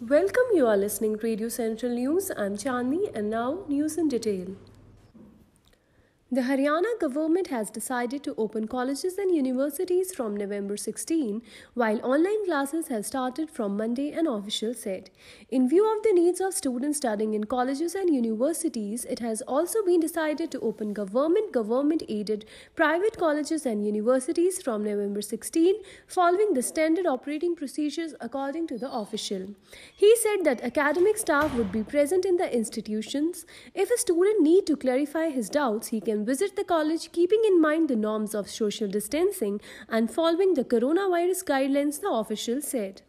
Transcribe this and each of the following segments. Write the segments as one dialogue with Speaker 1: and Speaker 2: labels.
Speaker 1: Welcome, you are listening to Radio Central News. I'm Chandni, and now news in detail. The Haryana government has decided to open colleges and universities from November 16, while online classes have started from Monday, an official said. In view of the needs of students studying in colleges and universities, it has also been decided to open government government aided private colleges and universities from November 16, following the standard operating procedures according to the official. He said that academic staff would be present in the institutions. If a student needs to clarify his doubts, he can visit the college keeping in mind the norms of social distancing and following the coronavirus guidelines, the official said.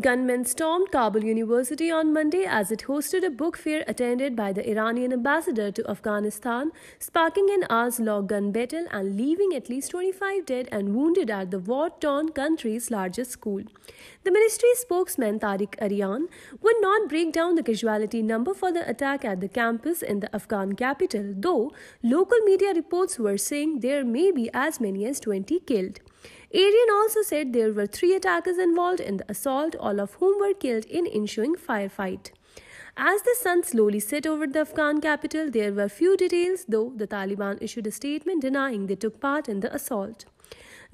Speaker 1: Gunmen stormed Kabul University on Monday as it hosted a book fair attended by the Iranian ambassador to Afghanistan, sparking an hours long gun battle and leaving at least 25 dead and wounded at the war torn country's largest school. The ministry spokesman Tariq Aryan would not break down the casualty number for the attack at the campus in the Afghan capital, though local media reports were saying there may be as many as 20 killed. Arian also said there were three attackers involved in the assault, all of whom were killed in ensuing firefight. As the sun slowly set over the Afghan capital, there were few details, though the Taliban issued a statement denying they took part in the assault.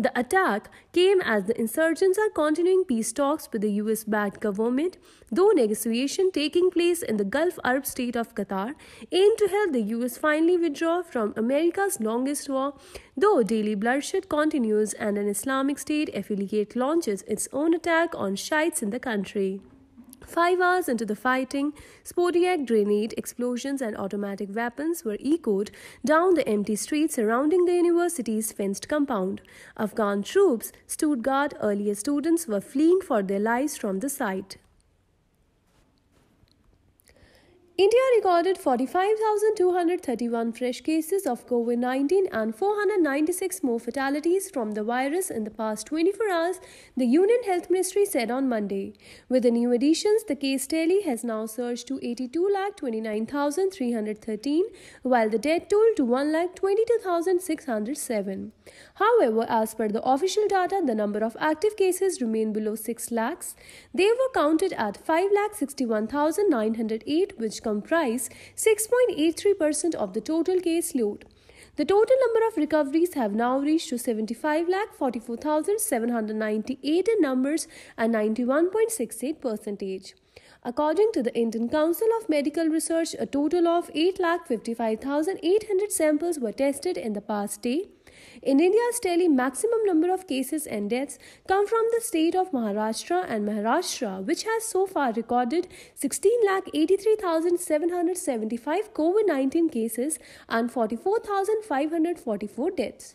Speaker 1: The attack came as the insurgents are continuing peace talks with the US backed government, though negotiations taking place in the Gulf Arab state of Qatar aim to help the US finally withdraw from America's longest war, though daily bloodshed continues and an Islamic State affiliate launches its own attack on shites in the country. Five hours into the fighting, Spodiak grenade explosions and automatic weapons were echoed down the empty streets surrounding the university's fenced compound. Afghan troops stood guard earlier students were fleeing for their lives from the site. India recorded 45,231 fresh cases of COVID 19 and 496 more fatalities from the virus in the past 24 hours, the Union Health Ministry said on Monday. With the new additions, the case tally has now surged to 82,29,313, while the death toll to 1,22,607. However, as per the official data, the number of active cases remain below 6 lakhs. They were counted at 5,61,908, which comprise 6.83% of the total case load. The total number of recoveries have now reached to 75,44,798 in numbers and 91.68 percentage. According to the Indian Council of Medical Research, a total of 8,55,800 samples were tested in the past day. In India's tally, maximum number of cases and deaths come from the state of Maharashtra and Maharashtra, which has so far recorded 16,83,775 COVID 19 cases and 44,544 deaths.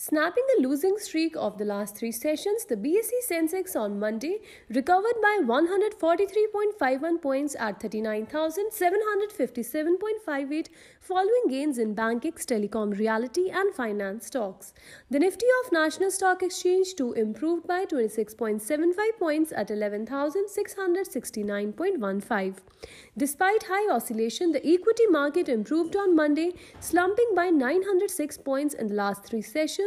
Speaker 1: Snapping the losing streak of the last three sessions, the BSE Sensex on Monday recovered by 143.51 points at 39,757.58 following gains in banking, telecom, realty and finance stocks. The Nifty of National Stock Exchange too improved by 26.75 points at 11,669.15. Despite high oscillation, the equity market improved on Monday, slumping by 906 points in the last three sessions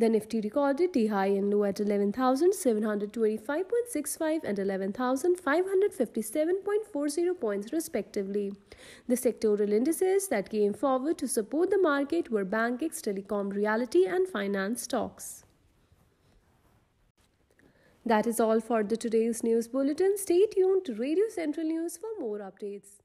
Speaker 1: The Nifty recorded the high and low at 11,725.65 and 11,557.40 points respectively. The sectoral indices that came forward to support the market were banks, telecom, reality and finance stocks. That is all for the today's news bulletin. Stay tuned to Radio Central News for more updates.